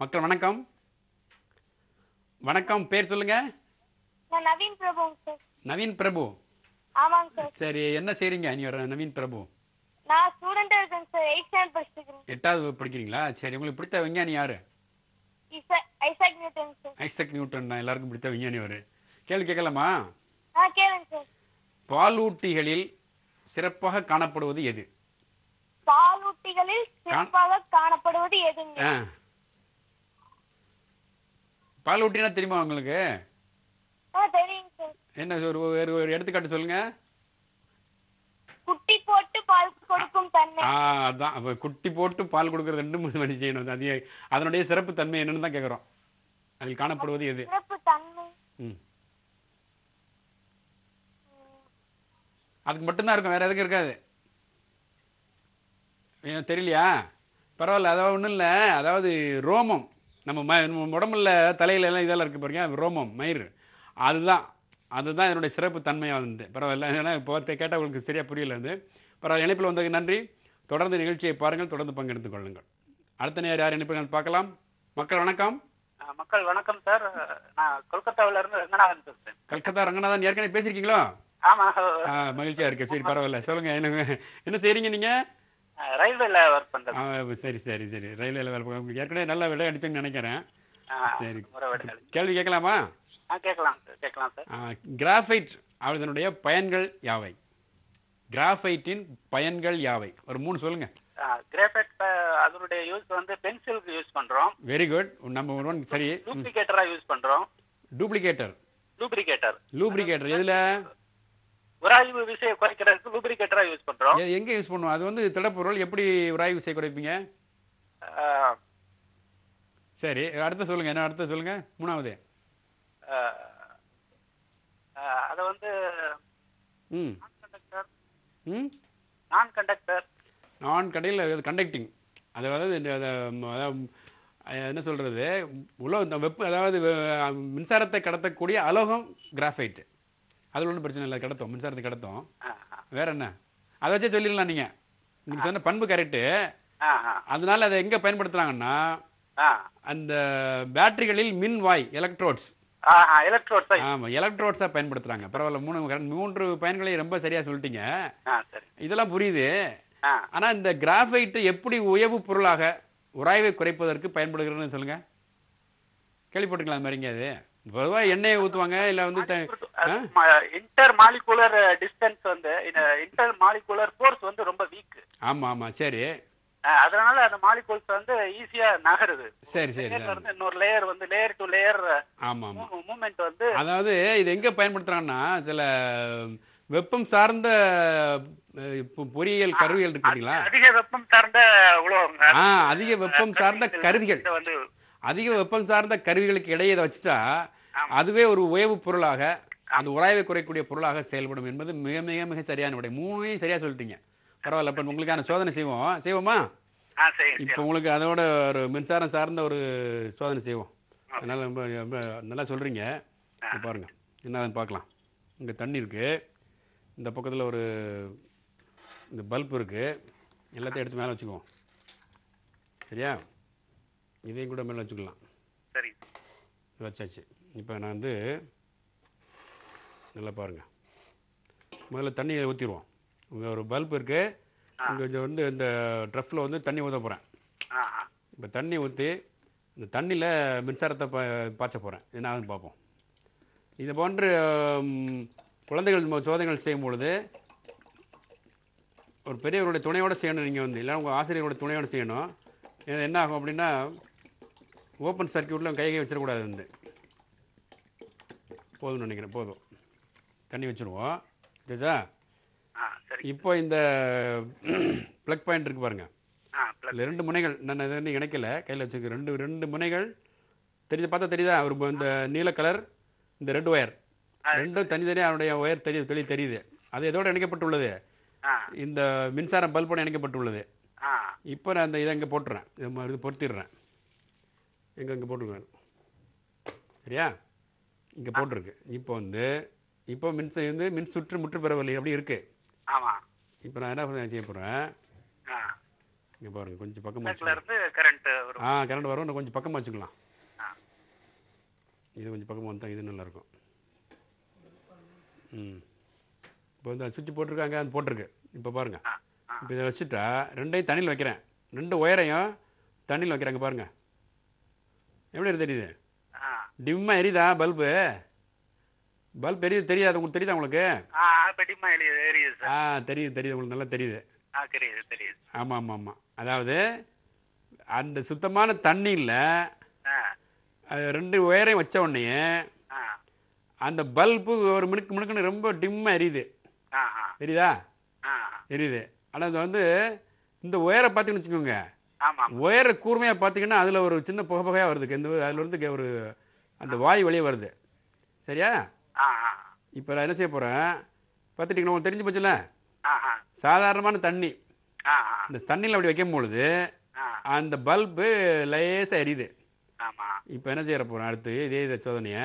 மக்கள் வணக்கம் வணக்கம் பேர் சொல்லுங்க நவீன் பிரபு நவீன் பிரபு ஆமாங்க சார் சரி என்ன செய்றீங்க நீ வர நவீன் பிரபு நான் ஸ்டூடண்டா இருக்கேன் சார் எயிட் ஸ்டாண்டர்ட் படிச்சிருக்கேன் எட்டாவது படிக்கிறீங்களா சரி உங்களுக்கு பிடித்த விஞ்ஞானி யாரு ஐசக் நியூட்டன் ஐசக் நியூட்டன் தான் எல்லாருக்கும் பிடித்த விஞ்ஞானி அவரு கேள்வி கேட்கலாமா பாலூட்டிகளில் சிறப்பாக காணப்படுவது எது பாலூட்டிகளில் சிறப்பாக காணப்படுவது எதுங்க பால் ஊட்டினா தெரியுமா உங்களுக்கு என்ன ஒரு ஒரு ஒரு எடுத்துக்காட்டு சொல்லுங்க குட்டி போட்டு பால் கொடுக்கும் தன்மை ஆ அதான் அப்ப குட்டி போட்டு பால் கொடுக்கிறது ரெண்டு மூணு மணி செய்யணும் அது அதனுடைய சிறப்பு தன்மை என்னன்னு தான் கேக்குறோம் அதில் காணப்படுவது எது சிறப்பு தன்மை ம் அதுக்கு மட்டும்தான் இருக்கும் வேற எதுக்கும் இருக்காது தெரியலையா பரவாயில்ல அதாவது ஒன்றும் இல்லை அதாவது ரோமம் நம்ம ம உடம்புல தலையில எல்லாம் இதெல்லாம் இருக்கு பாருங்க ரோமம் மயிறு அதுதான் அதுதான் என்னுடைய சிறப்பு தன்மையாக வந்து பரவாயில்ல ஏன்னா இப்போ கேட்டால் உங்களுக்கு சரியாக புரியல வந்து பரவாயில்ல இணைப்பில் வந்ததுக்கு நன்றி தொடர்ந்து நிகழ்ச்சியை பாருங்கள் தொடர்ந்து பங்கெடுத்துக் கொள்ளுங்கள் அடுத்த நேரம் யார் இணைப்புகள் பார்க்கலாம் மக்கள் வணக்கம் மக்கள் வணக்கம் சார் நான் கொல்கத்தாவில இருந்து ரங்கநாதன் பேசுறேன் கல்கத்தா ரங்கநாதன் ஏற்கனவே பேசிருக்கீங்களா ஆமா மகிழ்ச்சியா இருக்கு சரி பரவாயில்ல சொல்லுங்க என்ன என்ன செய்றீங்க நீங்க ரயில்வேல ஒர்க் பண்றேன் சரி சரி சரி ரயில்வேல வேலை உங்களுக்கு ஏற்கனவே நல்ல விலை அடிப்பேன்னு நினைக்கிறேன் சரி கேள்வி கேட்கலாமா கேட்கலாம் கேட்கலாம் சார் கிராஃபைட் அதனுடைய பயன்கள் யாவை கிராஃபைட்டின் பயன்கள் யாவை ஒரு மூணு சொல்லுங்க கிராஃபைட் அதனுடைய யூஸ் வந்து பென்சிலுக்கு யூஸ் பண்றோம் வெரி குட் நம்ம ஒன் சரி டூப்ளிகேட்டரா யூஸ் பண்றோம் டூப்ளிகேட்டர் டூப்ளிகேட்டர் டூப்ளிகேட்டர் எதுல உராய்வு விசையை குறைக்கிறதுக்கு லூப்ரிகேட்டரா யூஸ் பண்றோம் எங்க யூஸ் பண்ணுவோம் அது வந்து திடப்பொருள் எப்படி உராய்வு விசையை குறைப்பீங்க சரி அடுத்து சொல்லுங்க என்ன அடுத்து சொல்லுங்க மூணாவது அது வந்து ம் ம் நான் கண்டக்டர் நான் கடையில் கண்டக்டிங் அதாவது என்ன சொல்றது உலோ வெப்ப அதாவது மின்சாரத்தை கடத்தக்கூடிய அலோகம் கிராஃபைட்டு அதில் ஒன்றும் பிரச்சனை இல்லை கிடத்தும் மின்சாரத்தை கிடத்தோம் வேற என்ன அதை வச்சே சொல்லிடலாம் நீங்க நீங்க சொன்ன பண்பு கரெக்டு அதனால அதை எங்க பயன்படுத்துறாங்கன்னா அந்த பேட்டரிகளில் மின் வாய் எலக்ட்ரோட்ஸ் ஆமா எலக்ட்ரோட்ஸா பயன்படுத்துறாங்க பரவாயில்ல மூணு மூன்று பயன்களை ரொம்ப சரியா சொல்லிட்டீங்க இதெல்லாம் புரியுது ஆனா இந்த கிராஃபைட் எப்படி உயவு பொருளாக உராய்வை குறைப்பதற்கு பயன்படுகிறதுன்னு சொல்லுங்க கேள்விப்பட்டிருக்கலாம் மாதிரிங்க அது பொதுவா எண்ணெயை ஊத்துவாங்க இல்ல வந்து இன்டர் மாலிகுலர் டிஸ்டன்ஸ் வந்து இன்டர் மாலிகுலர் போர்ஸ் வந்து ரொம்ப வீக் ஆமா ஆமா சரி அதனால அந்த மாலிகுல்ஸ் வந்து ஈஸியா நகருது சரி சரி இன்னொரு லேயர் வந்து லேயர் டு லேயர் ஆமா ஆமா மூமெண்ட் வந்து அதாவது இது எங்க பயன்படுத்துறாங்கன்னா சில வெப்பம் சார்ந்த பொறியியல் கருவிகள் இருக்குங்களா அதிக வெப்பம் சார்ந்த உலகம் அதிக வெப்பம் சார்ந்த கருவிகள் வந்து அதிக வெப்பம் சார்ந்த கருவிகளுக்கு இடையே இதை வச்சுட்டா அதுவே ஒரு உயவு பொருளாக அந்த உராய்வை குறைக்கூடிய பொருளாக செயல்படும் என்பது மிக மிக மிக சரியான விடை மூணையும் சரியா சொல்லிட்டீங்க பரவாயில்ல இப்போ உங்களுக்கான சோதனை செய்வோம் செய்வோமா இப்போ உங்களுக்கு அதோட ஒரு மின்சாரம் சார்ந்த ஒரு சோதனை செய்வோம் அதனால ரொம்ப ரொம்ப நல்லா சொல்றீங்க பாருங்க என்னதுன்னு பார்க்கலாம் இங்கே தண்ணி இருக்கு இந்த பக்கத்தில் ஒரு இந்த பல்ப் இருக்கு எல்லாத்தையும் எடுத்து மேலே வச்சுக்குவோம் சரியா இதையும் கூட மேலே வச்சுக்கலாம் சரி வச்சாச்சு இப்போ நான் வந்து நல்லா பாருங்கள் முதல்ல தண்ணியை ஊற்றிடுவோம் இங்கே ஒரு பல்ப் இருக்குது இங்கே கொஞ்சம் வந்து இந்த ட்ரஃபில் வந்து தண்ணி ஊற்ற போகிறேன் இப்போ தண்ணி ஊற்றி இந்த தண்ணியில் மின்சாரத்தை பா பாய்ச்ச போகிறேன் என்ன ஆகுதுன்னு பார்ப்போம் இது போன்று குழந்தைகள் சோதனைகள் செய்யும் பொழுது ஒரு பெரியவருடைய துணையோடு செய்யணும் நீங்கள் வந்து இல்லை உங்கள் ஆசிரியரோட துணையோடு செய்யணும் என்ன ஆகும் அப்படின்னா ஓப்பன் சர்க்கியூட்டில் கை கை வச்சிடக்கூடாது வந்து போதும்னு நினைக்கிறேன் போதும் தண்ணி வச்சுருவோம் ஜெஜா இப்போ இந்த ப்ளக் பாயிண்ட் இருக்கு பாருங்க இல்லை ரெண்டு முனைகள் நான் இதை வந்து இணைக்கல கையில் வச்சுருக்கேன் ரெண்டு ரெண்டு முனைகள் தெரியுது பார்த்தா தெரியுதா அவர் இந்த நீல கலர் இந்த ரெட் ஒயர் ரெண்டும் தனித்தனியாக அவனுடைய ஒயர் தெரியுது தெளி தெரியுது அது எதோடு இணைக்கப்பட்டுள்ளது இந்த மின்சார பல்போட இணைக்கப்பட்டுள்ளது இப்போ நான் அந்த இதை இங்கே போட்டுறேன் இது பொருத்திடுறேன் எங்கே இங்கே போட்டிருக்கேன் சரியா இங்கே போட்டிருக்கு இப்போ வந்து இப்போ மின்சை வந்து மின் சுற்று முற்று பெறவில்லை அப்படி இருக்கு இப்போ நான் என்ன செய்ய போகிறேன் இங்கே பாருங்க கொஞ்சம் பக்கமாக கரண்ட் ஆ கரண்ட் வரும் கொஞ்சம் பக்கமாக வச்சுக்கலாம் இது கொஞ்சம் பக்கமாக வந்தால் இது நல்லாயிருக்கும் ம் இப்போ வந்து சுவிட்ச் போட்டிருக்காங்க அது போட்டிருக்கு இப்போ பாருங்கள் இப்போ இதை வச்சுட்டா ரெண்டையும் தண்ணியில் வைக்கிறேன் ரெண்டு ஒயரையும் தண்ணியில் வைக்கிறாங்க பாருங்கள் எப்படி தெரியுது டிம்மா எரியுதா பல்பு பல்ப் எரியுது தெரியாது உங்களுக்கு தெரியுதா உங்களுக்கு ஆ தெரியுது தெரியுது உங்களுக்கு நல்லா தெரியுது ஆமாம் ஆமாம் ஆமாம் அதாவது அந்த சுத்தமான தண்ணியில் ரெண்டு உயரையும் வச்ச உடனே அந்த பல்பு ஒரு மினுக்கு மினுக்குன்னு ரொம்ப டிம்மாக எரியுது தெரியுதா எரியுது ஆனால் அது வந்து இந்த ஒயரை பார்த்தீங்கன்னு வச்சுக்கோங்க உயர கூர்மையாக பார்த்தீங்கன்னா அதில் ஒரு சின்ன புகை புகையா வருது அதுல இருந்து ஒரு அந்த வாய் வழியே வருது சரியா இப்போ நான் என்ன செய்ய போகிறேன் பார்த்துட்டிங்கன்னா உங்களுக்கு தெரிஞ்சு போச்சுல சாதாரணமான தண்ணி இந்த தண்ணியில் அப்படி வைக்கும் பொழுது அந்த பல்பு லேசாக எரியுது இப்போ என்ன செய்யற போகிறோம் அடுத்து இதே இதை சோதனையை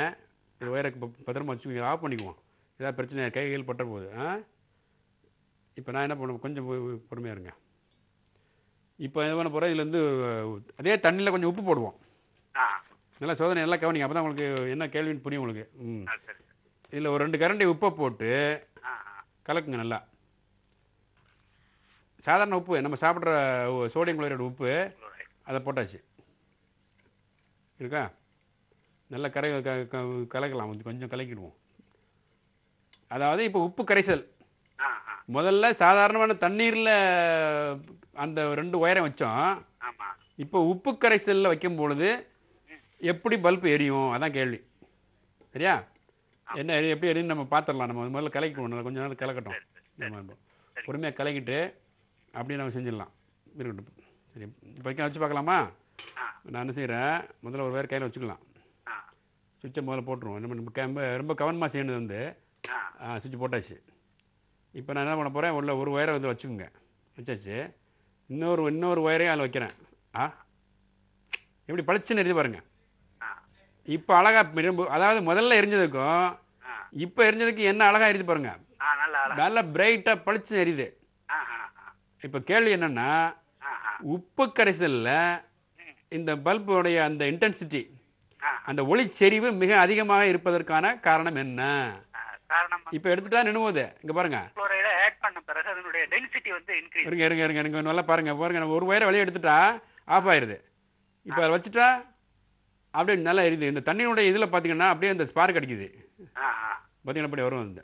ஒயரை பத்திரமா வச்சுக்கோங்க ஆஃப் பண்ணிக்குவோம் ஏதாவது பிரச்சனை கைகள் பட்ட போகுது இப்போ நான் என்ன பண்ணுவேன் கொஞ்சம் பொறுமையாக இருங்க இப்போ என்ன பண்ண போகிறோம் இதுலேருந்து அதே தண்ணியில் கொஞ்சம் உப்பு போடுவோம் நல்லா சோதனை நல்லா கவனிங்க அப்போ தான் உங்களுக்கு என்ன கேள்வின்னு புரியும் உங்களுக்கு ம் இதில் ஒரு ரெண்டு கரண்டி உப்பை போட்டு கலக்குங்க நல்லா சாதாரண உப்பு நம்ம சாப்பிட்ற சோடியம் குளோரைடு உப்பு அதை போட்டாச்சு இருக்கா நல்லா கரை கலக்கலாம் கொஞ்சம் கலக்கிடுவோம் அதாவது இப்போ உப்பு கரைசல் முதல்ல சாதாரணமான தண்ணீர்ல அந்த ரெண்டு ஒயரை வச்சோம் இப்போ உப்பு கரைசல்ல வைக்கும் பொழுது எப்படி பல்ப் எரியும் அதான் கேள்வி சரியா என்ன எப்படி எரியும் நம்ம பார்த்துடலாம் நம்ம முதல்ல கலக்கிக்கணும் கொஞ்ச நேரம் கலக்கட்டும் பொறுமையாக கலக்கிட்டு அப்படியே நம்ம செஞ்சிடலாம் இருக்கட்டும் சரி இப்போ வச்சு பார்க்கலாமா நான் என்ன செய்கிறேன் முதல்ல ஒரு வேறு கையில் வச்சுக்கலாம் சுவிட்சை முதல்ல போட்டுருவோம் நம்ம ரொம்ப கவனமாக செய்யணும் வந்து சுவிட்ச் போட்டாச்சு இப்போ நான் என்ன பண்ண போகிறேன் உள்ள ஒரு ஒயரை வந்து வச்சுக்கோங்க வச்சாச்சு இன்னொரு இன்னொரு ஒயரையும் அதில் வைக்கிறேன் ஆ எப்படி பளிச்சுன்னு எழுதி பாருங்க இப்போ அழகாக அதாவது முதல்ல எரிஞ்சதுக்கும் இப்போ எரிஞ்சதுக்கு என்ன அழகாக எரிஞ்சு பாருங்க நல்லா பிரைட்டாக பளிச்சுன்னு எரியுது இப்போ கேள்வி என்னன்னா உப்பு கரைசலில் இந்த பல்புடைய அந்த இன்டென்சிட்டி அந்த ஒளி செறிவு மிக அதிகமாக இருப்பதற்கான காரணம் என்ன இப்ப எடுத்துட்டா நினைவுது இங்க பாருங்க பண்ண பிறகு அதனுடைய டென்சிட்டி வந்து இன்க்ரீஸ் இருங்க இருங்க இருங்க எனக்கு நல்லா பாருங்க பாருங்க நம்ம ஒரு ஒயரை வழி எடுத்துட்டா ஆஃப் ஆயிருது இப்போ அதை வச்சுட்டா அப்படியே நல்லா எரியுது இந்த தண்ணியினுடைய இதில் பார்த்தீங்கன்னா அப்படியே இந்த ஸ்பார்க் அடிக்குது பார்த்தீங்கன்னா அப்படி வரும் இந்த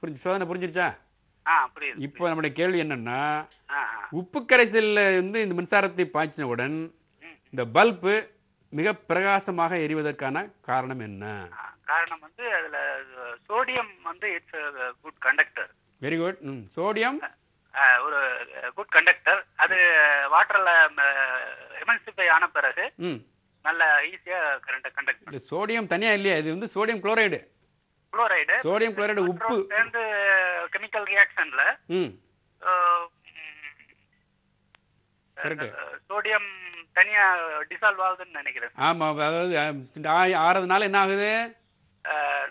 புரிஞ்சு சோதனை புரிஞ்சிருச்சா இப்போ நம்முடைய கேள்வி என்னன்னா உப்பு கரைசலில் வந்து இந்த மின்சாரத்தை பாய்ச்சினவுடன் இந்த பல்பு மிக பிரகாசமாக எரிவதற்கான காரணம் என்ன காரணம் வந்து அதுல சோடியம் வந்து it's good conductor very good sodium ஒரு குட் கண்டக்டர் அது வாட்டர்ல எமன்சிஃபை ஆன பிறகு நல்ல ஈஸியா கரண்ட் கண்டக்ட் சோடியம் தனியா இல்லையா இது வந்து sodium chloride chloride sodium chloride உப்பு சேர்ந்து கெமிக்கல் ரியாக்ஷன்ல சோடியம் தனியா டிசால்வ் ஆகுதுன்னு நினைக்கிறேன் ஆமா அதாவது ஆறதுனால என்ன ஆகுது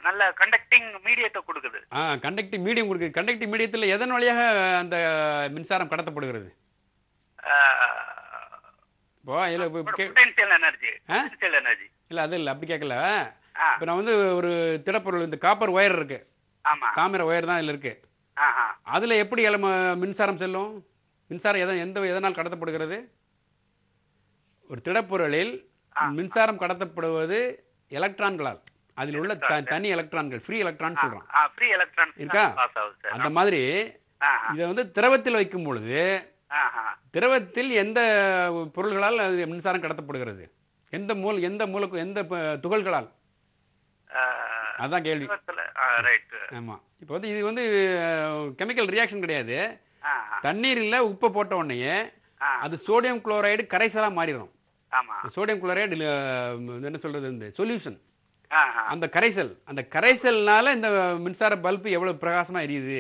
நல்ல கண்டக்டிங் மீடியத்தை கொடுக்குது ஆ கண்டக்டிங் மீடியம் கொடுக்குது கண்டக்டிங் மீடியத்தில் எதன் வழியாக அந்த மின்சாரம் கடத்தப்படுகிறது அது அப்படி கேட்கல இப்போ நான் வந்து ஒரு திடப்பொருள் இந்த காப்பர் ஒயர் இருக்கு ஒயர் தான் இருக்கு எப்படி மின்சாரம் செல்லும் மின்சாரம் எந்த எதனால் கடத்தப்படுகிறது ஒரு திடப்பொருளில் மின்சாரம் கடத்தப்படுவது எலக்ட்ரான்களால் அதில் உள்ள தனி எலக்ட்ரான்கள் ஃப்ரீ எலக்ட்ரான் சொல்றான் ஃப்ரீ இருக்கா அந்த மாதிரி இதை வந்து திரவத்தில் வைக்கும் பொழுது திரவத்தில் எந்த பொருள்களால் மின்சாரம் கடத்தப்படுகிறது எந்த மூல எந்த மூலக்கு எந்த துகள்களால் அதான் கேள்வி ஆமா இப்போ வந்து இது வந்து கெமிக்கல் ரியாக்ஷன் கிடையாது தண்ணீரில் உப்பு போட்ட உடனே அது சோடியம் குளோரைடு கரைசலாக மாறிடும் சோடியம் குளோரைடு என்ன சொல்றது இந்த சொல்யூஷன் அந்த கரைசல் அந்த கரைசல்னால இந்த மின்சார பல்பு எவ்வளவு பிரகாசமா எரியுது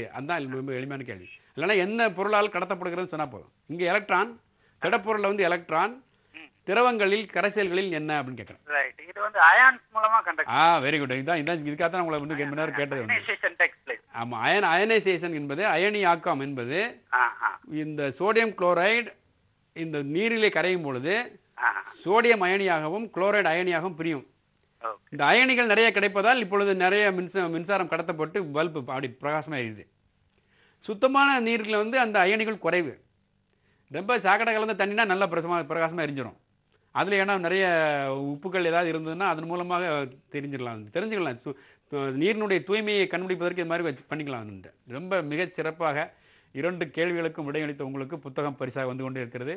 ரொம்ப எளிமையான கேள்வி இல்லைன்னா என்ன பொருளால் கடத்தப்படுகிறதுன்னு சொன்னா போதும் இங்க எலக்ட்ரான் திடப்பொருள்ல வந்து எலக்ட்ரான் திரவங்களில் கரைசல்களில் என்ன அப்படின்னு கேட்கறேன் இது வந்து அயான்ஸ் மூலமா கண்டக்ட் ஆ வெரி குட் இதான் இதான் இதுக்காக தான் உங்களை வந்து மணி கேட்டது ஆமா அயன் அயனைசேஷன் என்பது அயனியாக்கம் என்பது இந்த சோடியம் குளோரைடு இந்த நீரிலே கரையும் பொழுது சோடியம் அயனியாகவும் குளோரைடு அயனியாகவும் பிரியும் இந்த அயனிகள் நிறைய கிடைப்பதால் இப்பொழுது நிறைய மின்சாரம் மின்சாரம் கடத்தப்பட்டு பல்பு அப்படி பிரகாசமாக எரியுது சுத்தமான நீரில் வந்து அந்த அயனிகள் குறைவு ரொம்ப சாக்கடை கலந்த தண்ணினா நல்லா பிரசமாக பிரகாசமாக எரிஞ்சிடும் அதில் ஏன்னா நிறைய உப்புக்கள் ஏதாவது இருந்ததுன்னா அதன் மூலமாக தெரிஞ்சிடலாம் தெரிஞ்சுக்கலாம் நீரினுடைய தூய்மையை கண்டுபிடிப்பதற்கு இது மாதிரி வச்சு பண்ணிக்கலாம் ரொம்ப மிகச் சிறப்பாக இரண்டு கேள்விகளுக்கும் விடையளித்த உங்களுக்கு புத்தகம் பரிசாக வந்து கொண்டு இருக்கிறது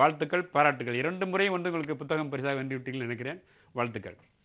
வாழ்த்துக்கள் பாராட்டுகள் இரண்டு முறையும் வந்து உங்களுக்கு புத்தகம் பரிசாக வென்றுவிட்டீங்கன்னு நினைக்கிறேன் வாழ்த்துக்கள்